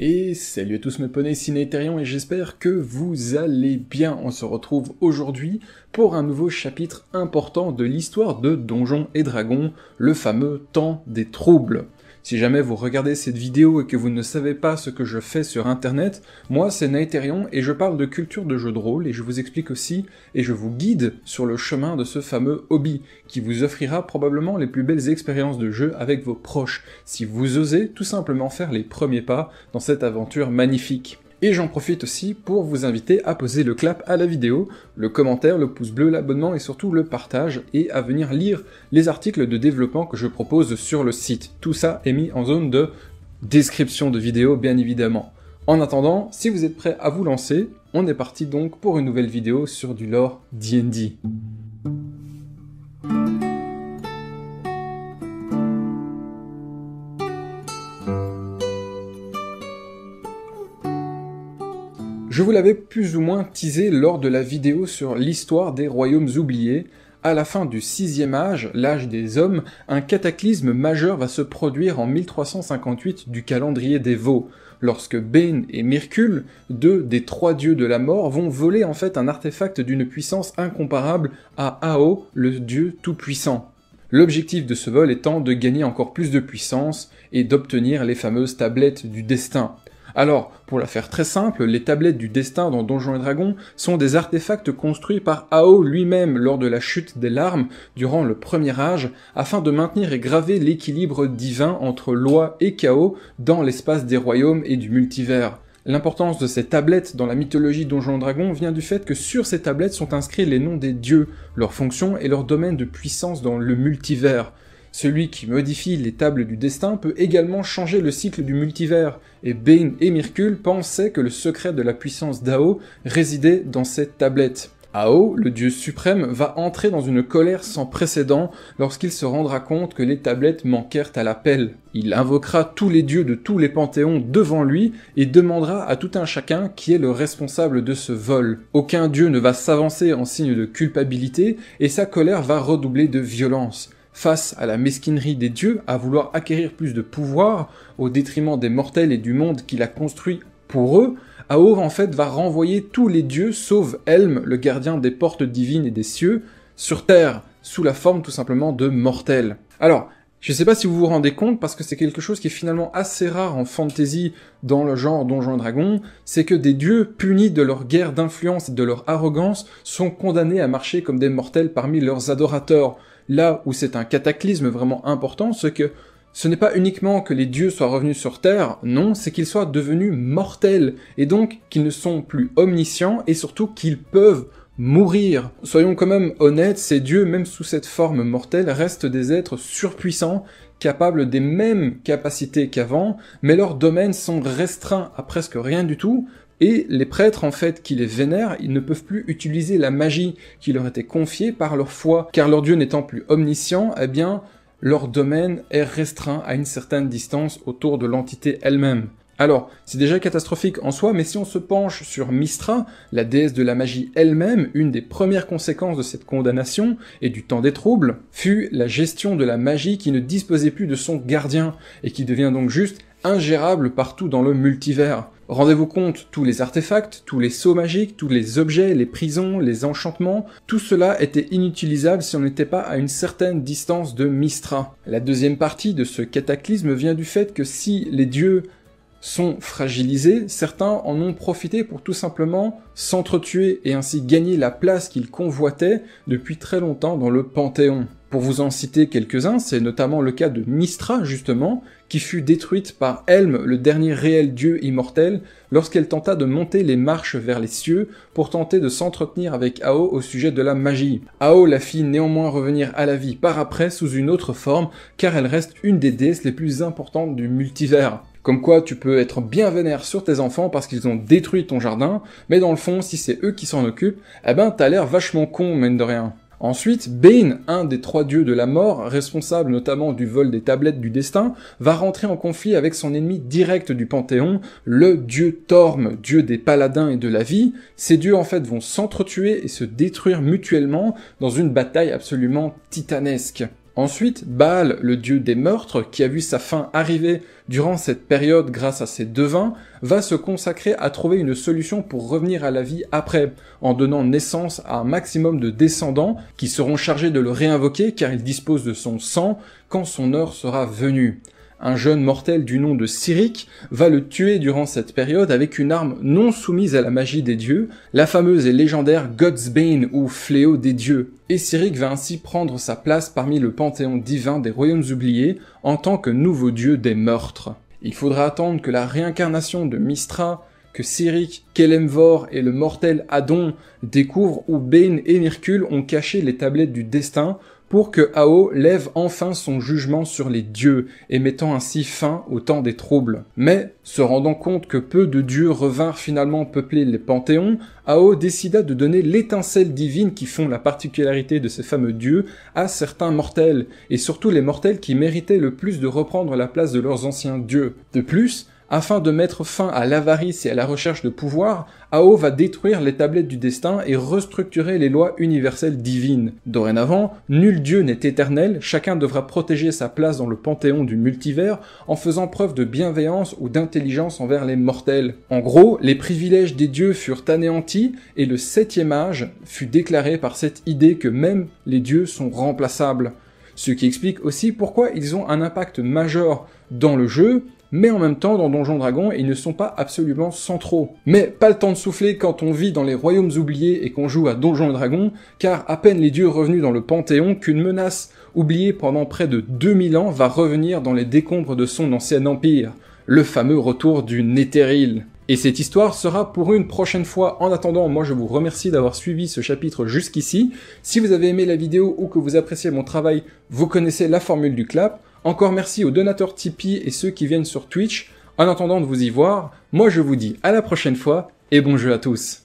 Et salut à tous mes poneys cinétériens et j'espère que vous allez bien. On se retrouve aujourd'hui pour un nouveau chapitre important de l'histoire de Donjons et Dragons, le fameux temps des troubles. Si jamais vous regardez cette vidéo et que vous ne savez pas ce que je fais sur internet, moi c'est Naetherion et je parle de culture de jeu de rôle et je vous explique aussi et je vous guide sur le chemin de ce fameux hobby qui vous offrira probablement les plus belles expériences de jeu avec vos proches si vous osez tout simplement faire les premiers pas dans cette aventure magnifique. Et j'en profite aussi pour vous inviter à poser le clap à la vidéo, le commentaire, le pouce bleu, l'abonnement et surtout le partage et à venir lire les articles de développement que je propose sur le site. Tout ça est mis en zone de description de vidéo bien évidemment. En attendant, si vous êtes prêt à vous lancer, on est parti donc pour une nouvelle vidéo sur du lore D&D. Je vous l'avais plus ou moins teasé lors de la vidéo sur l'histoire des royaumes oubliés. À la fin du sixième âge, l'âge des hommes, un cataclysme majeur va se produire en 1358 du calendrier des Vaux, lorsque Bane et Mercule, deux des trois dieux de la mort, vont voler en fait un artefact d'une puissance incomparable à Ao, le dieu tout-puissant. L'objectif de ce vol étant de gagner encore plus de puissance et d'obtenir les fameuses tablettes du destin. Alors, pour la faire très simple, les tablettes du destin dans Donjons et Dragons sont des artefacts construits par Ao lui-même lors de la chute des larmes durant le Premier Âge, afin de maintenir et graver l'équilibre divin entre loi et chaos dans l'espace des royaumes et du multivers. L'importance de ces tablettes dans la mythologie Donjons Dragons vient du fait que sur ces tablettes sont inscrits les noms des dieux, leurs fonctions et leur domaine de puissance dans le multivers. Celui qui modifie les tables du destin peut également changer le cycle du multivers, et Bane et Mircule pensaient que le secret de la puissance d'Ao résidait dans cette tablette. Ao, le dieu suprême, va entrer dans une colère sans précédent lorsqu'il se rendra compte que les tablettes manquèrent à l'appel. Il invoquera tous les dieux de tous les panthéons devant lui et demandera à tout un chacun qui est le responsable de ce vol. Aucun dieu ne va s'avancer en signe de culpabilité et sa colère va redoubler de violence face à la mesquinerie des dieux, à vouloir acquérir plus de pouvoir au détriment des mortels et du monde qu'il a construit pour eux, Aov en fait va renvoyer tous les dieux sauf Helm, le gardien des portes divines et des cieux, sur Terre, sous la forme tout simplement de mortels. Alors, je sais pas si vous vous rendez compte, parce que c'est quelque chose qui est finalement assez rare en fantasy dans le genre donjon et Dragons, c'est que des dieux punis de leur guerre d'influence et de leur arrogance sont condamnés à marcher comme des mortels parmi leurs adorateurs là où c'est un cataclysme vraiment important, c'est que ce n'est pas uniquement que les dieux soient revenus sur Terre, non, c'est qu'ils soient devenus mortels, et donc qu'ils ne sont plus omniscients, et surtout qu'ils peuvent mourir. Soyons quand même honnêtes, ces dieux, même sous cette forme mortelle, restent des êtres surpuissants, capables des mêmes capacités qu'avant, mais leurs domaines sont restreints à presque rien du tout, et les prêtres, en fait, qui les vénèrent, ils ne peuvent plus utiliser la magie qui leur était confiée par leur foi, car leur Dieu n'étant plus omniscient, eh bien, leur domaine est restreint à une certaine distance autour de l'entité elle-même. Alors, c'est déjà catastrophique en soi, mais si on se penche sur Mistra, la déesse de la magie elle-même, une des premières conséquences de cette condamnation et du temps des troubles, fut la gestion de la magie qui ne disposait plus de son gardien, et qui devient donc juste ingérable partout dans le multivers. Rendez-vous compte, tous les artefacts, tous les sauts magiques, tous les objets, les prisons, les enchantements, tout cela était inutilisable si on n'était pas à une certaine distance de Mistra. La deuxième partie de ce cataclysme vient du fait que si les dieux sont fragilisés, certains en ont profité pour tout simplement s'entretuer et ainsi gagner la place qu'ils convoitaient depuis très longtemps dans le Panthéon. Pour vous en citer quelques-uns, c'est notamment le cas de Mistra, justement, qui fut détruite par Helm, le dernier réel dieu immortel, lorsqu'elle tenta de monter les marches vers les cieux pour tenter de s'entretenir avec Ao au sujet de la magie. Ao la fit néanmoins revenir à la vie par après sous une autre forme, car elle reste une des déesses les plus importantes du multivers. Comme quoi tu peux être bien vénère sur tes enfants parce qu'ils ont détruit ton jardin, mais dans le fond, si c'est eux qui s'en occupent, eh ben t'as l'air vachement con, mène de rien. Ensuite, Bane, un des trois dieux de la mort, responsable notamment du vol des tablettes du destin, va rentrer en conflit avec son ennemi direct du Panthéon, le dieu Torm, dieu des paladins et de la vie. Ces dieux en fait vont s'entretuer et se détruire mutuellement dans une bataille absolument titanesque. Ensuite, Baal, le dieu des meurtres, qui a vu sa fin arriver durant cette période grâce à ses devins, va se consacrer à trouver une solution pour revenir à la vie après, en donnant naissance à un maximum de descendants qui seront chargés de le réinvoquer car il dispose de son sang quand son heure sera venue un jeune mortel du nom de Cyric va le tuer durant cette période avec une arme non soumise à la magie des dieux, la fameuse et légendaire Godsbane ou Fléau des dieux. Et Cyric va ainsi prendre sa place parmi le panthéon divin des royaumes oubliés en tant que nouveau dieu des meurtres. Il faudra attendre que la réincarnation de Mistra, que Cyric, Kelemvor et le mortel Adon découvrent où Bane et Nirkul ont caché les tablettes du destin pour que Ao lève enfin son jugement sur les dieux et mettant ainsi fin au temps des troubles. Mais, se rendant compte que peu de dieux revinrent finalement peupler les panthéons, Ao décida de donner l'étincelle divine qui font la particularité de ces fameux dieux à certains mortels, et surtout les mortels qui méritaient le plus de reprendre la place de leurs anciens dieux. De plus, afin de mettre fin à l'avarice et à la recherche de pouvoir, Ao va détruire les tablettes du destin et restructurer les lois universelles divines. Dorénavant, nul dieu n'est éternel, chacun devra protéger sa place dans le panthéon du multivers en faisant preuve de bienveillance ou d'intelligence envers les mortels. En gros, les privilèges des dieux furent anéantis et le septième âge fut déclaré par cette idée que même les dieux sont remplaçables. Ce qui explique aussi pourquoi ils ont un impact majeur dans le jeu, mais en même temps, dans Donjon Dragons, ils ne sont pas absolument centraux. Mais pas le temps de souffler quand on vit dans les royaumes oubliés et qu'on joue à Donjon Dragon, car à peine les dieux revenus dans le Panthéon qu'une menace oubliée pendant près de 2000 ans va revenir dans les décombres de son ancien empire, le fameux retour du Néthéril. Et cette histoire sera pour une prochaine fois. En attendant, moi je vous remercie d'avoir suivi ce chapitre jusqu'ici. Si vous avez aimé la vidéo ou que vous appréciez mon travail, vous connaissez la formule du clap. Encore merci aux donateurs Tipeee et ceux qui viennent sur Twitch. En attendant de vous y voir, moi je vous dis à la prochaine fois et bon jeu à tous.